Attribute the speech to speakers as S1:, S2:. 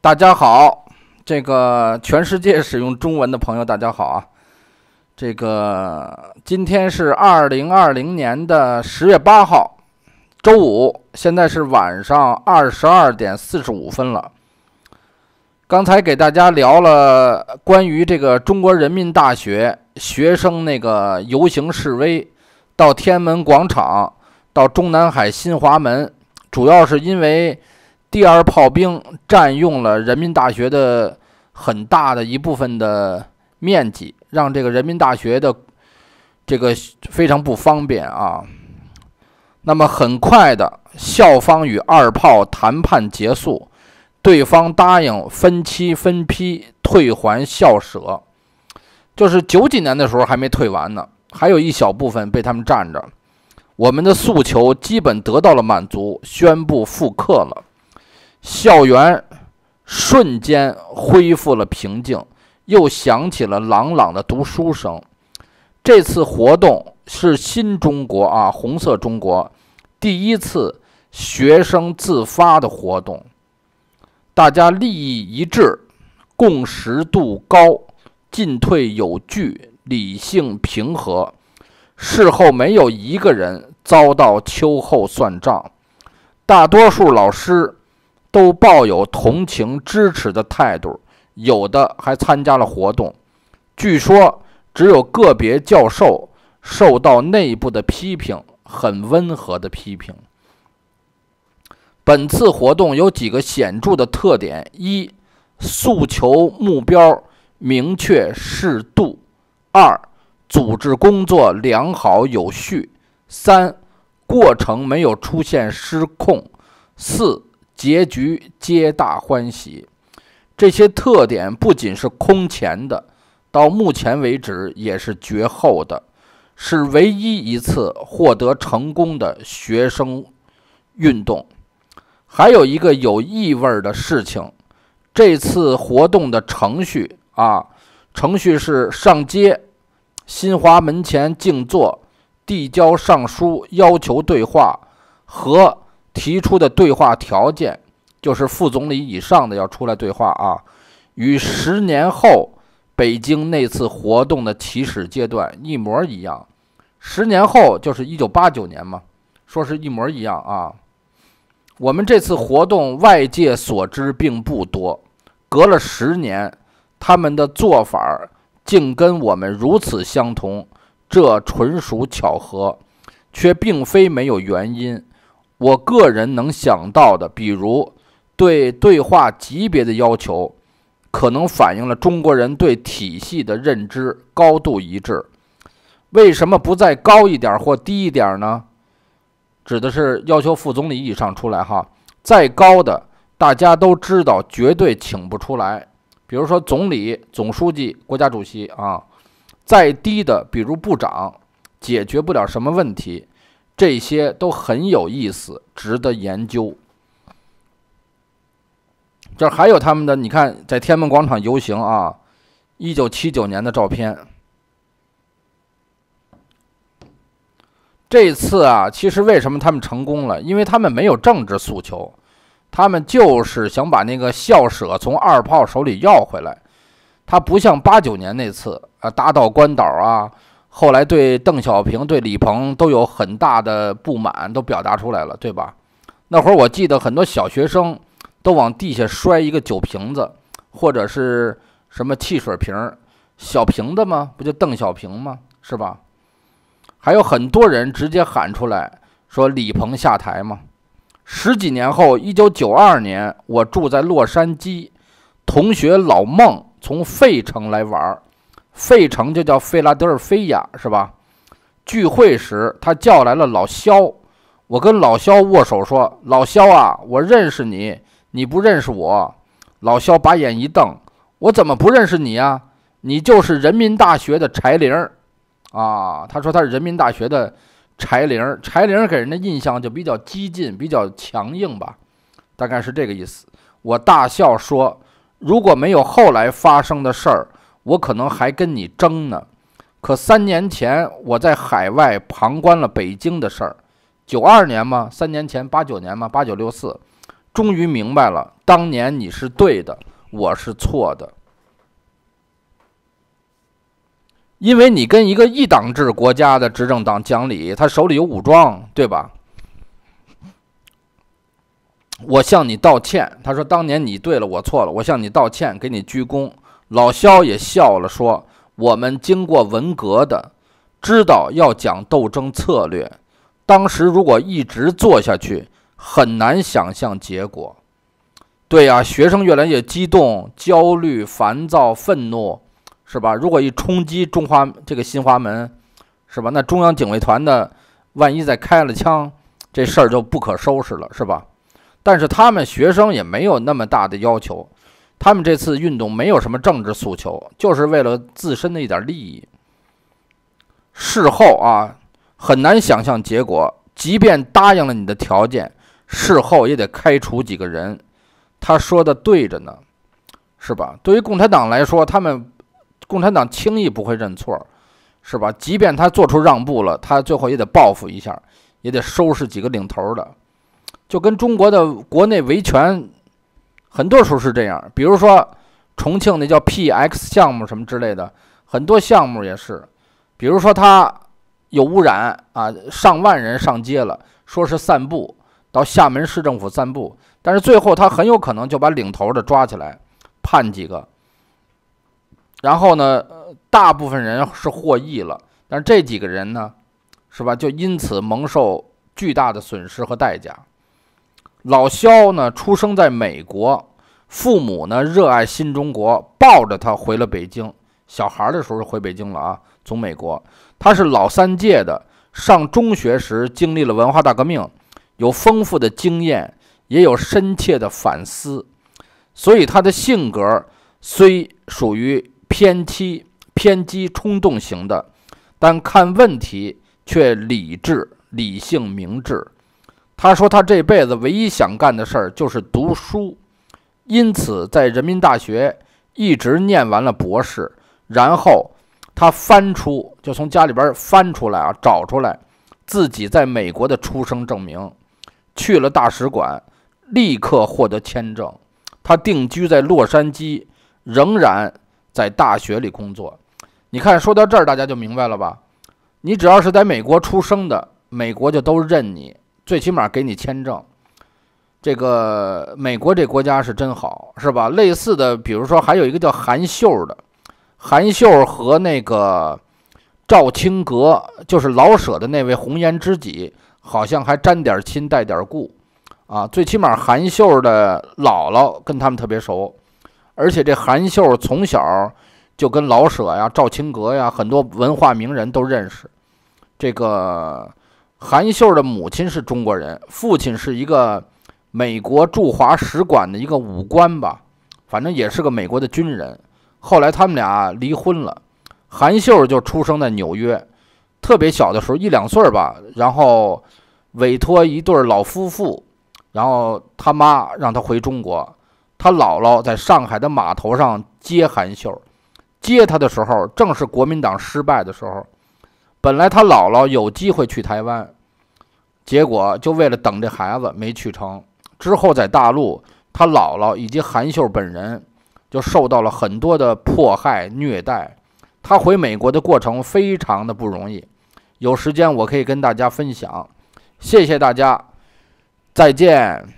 S1: 大家好，这个全世界使用中文的朋友，大家好啊！这个今天是二零二零年的十月八号，周五，现在是晚上二十二点四十五分了。刚才给大家聊了关于这个中国人民大学学生那个游行示威，到天安门广场，到中南海新华门，主要是因为。第二炮兵占用了人民大学的很大的一部分的面积，让这个人民大学的这个非常不方便啊。那么很快的，校方与二炮谈判结束，对方答应分期分批退还校舍，就是九几年的时候还没退完呢，还有一小部分被他们占着。我们的诉求基本得到了满足，宣布复课了。校园瞬间恢复了平静，又响起了朗朗的读书声。这次活动是新中国啊，红色中国第一次学生自发的活动，大家利益一致，共识度高，进退有据，理性平和，事后没有一个人遭到秋后算账，大多数老师。都抱有同情支持的态度，有的还参加了活动。据说只有个别教授受到内部的批评，很温和的批评。本次活动有几个显著的特点：一、诉求目标明确适度；二、组织工作良好有序；三、过程没有出现失控；四。结局皆大欢喜，这些特点不仅是空前的，到目前为止也是绝后的，是唯一一次获得成功的学生运动。还有一个有异味的事情，这次活动的程序啊，程序是上街，新华门前静坐，递交上书，要求对话和。提出的对话条件就是副总理以上的要出来对话啊，与十年后北京那次活动的起始阶段一模一样。十年后就是一九八九年嘛，说是一模一样啊。我们这次活动外界所知并不多，隔了十年，他们的做法竟跟我们如此相同，这纯属巧合，却并非没有原因。我个人能想到的，比如对对话级别的要求，可能反映了中国人对体系的认知高度一致。为什么不再高一点或低一点呢？指的是要求副总理以上出来哈。再高的，大家都知道绝对请不出来。比如说总理、总书记、国家主席啊。再低的，比如部长，解决不了什么问题。这些都很有意思，值得研究。这还有他们的，你看，在天安门广场游行啊，一九七九年的照片。这次啊，其实为什么他们成功了？因为他们没有政治诉求，他们就是想把那个校舍从二炮手里要回来。他不像八九年那次啊，打倒关岛啊。后来对邓小平、对李鹏都有很大的不满，都表达出来了，对吧？那会儿我记得很多小学生都往地下摔一个酒瓶子，或者是什么汽水瓶儿、小瓶子嘛，不就邓小平嘛，是吧？还有很多人直接喊出来说“李鹏下台”嘛。十几年后，一九九二年，我住在洛杉矶，同学老孟从费城来玩儿。费城就叫费拉德尔菲亚，是吧？聚会时，他叫来了老肖。我跟老肖握手说：“老肖啊，我认识你，你不认识我。”老肖把眼一瞪：“我怎么不认识你啊？你就是人民大学的柴玲儿，啊？”他说：“他是人民大学的柴玲儿。”柴玲儿给人的印象就比较激进，比较强硬吧，大概是这个意思。我大笑说：“如果没有后来发生的事儿。”我可能还跟你争呢，可三年前我在海外旁观了北京的事儿，九二年吗？三年前八九年吗？八九六四，终于明白了，当年你是对的，我是错的，因为你跟一个一党制国家的执政党讲理，他手里有武装，对吧？我向你道歉。他说当年你对了，我错了，我向你道歉，给你鞠躬。老肖也笑了，说：“我们经过文革的，知道要讲斗争策略。当时如果一直做下去，很难想象结果。对呀，学生越来越激动、焦虑、烦躁、愤怒，是吧？如果一冲击中华这个新华门，是吧？那中央警卫团的万一再开了枪，这事儿就不可收拾了，是吧？但是他们学生也没有那么大的要求。”他们这次运动没有什么政治诉求，就是为了自身的一点利益。事后啊，很难想象结果。即便答应了你的条件，事后也得开除几个人。他说的对着呢，是吧？对于共产党来说，他们共产党轻易不会认错，是吧？即便他做出让步了，他最后也得报复一下，也得收拾几个领头的。就跟中国的国内维权。很多时候是这样，比如说重庆那叫 PX 项目什么之类的，很多项目也是。比如说他有污染啊，上万人上街了，说是散步到厦门市政府散步，但是最后他很有可能就把领头的抓起来，判几个。然后呢，大部分人是获益了，但是这几个人呢，是吧，就因此蒙受巨大的损失和代价。老肖呢，出生在美国，父母呢热爱新中国，抱着他回了北京。小孩的时候就回北京了啊，从美国，他是老三届的。上中学时经历了文化大革命，有丰富的经验，也有深切的反思，所以他的性格虽属于偏激、偏激冲动型的，但看问题却理智、理性、明智。他说：“他这辈子唯一想干的事儿就是读书，因此在人民大学一直念完了博士。然后他翻出，就从家里边翻出来啊，找出来自己在美国的出生证明，去了大使馆，立刻获得签证。他定居在洛杉矶，仍然在大学里工作。你看，说到这儿，大家就明白了吧？你只要是在美国出生的，美国就都认你。”最起码给你签证，这个美国这国家是真好，是吧？类似的，比如说，还有一个叫韩秀的，韩秀和那个赵青阁，就是老舍的那位红颜知己，好像还沾点亲带点故啊。最起码韩秀的姥姥跟他们特别熟，而且这韩秀从小就跟老舍呀、赵青阁呀，很多文化名人都认识，这个。韩秀的母亲是中国人，父亲是一个美国驻华使馆的一个武官吧，反正也是个美国的军人。后来他们俩离婚了，韩秀就出生在纽约。特别小的时候，一两岁吧，然后委托一对老夫妇，然后他妈让他回中国，他姥姥在上海的码头上接韩秀。接他的时候，正是国民党失败的时候，本来他姥姥有机会去台湾。结果就为了等这孩子没去成，之后在大陆，他姥姥以及韩秀本人就受到了很多的迫害虐待。他回美国的过程非常的不容易，有时间我可以跟大家分享。谢谢大家，再见。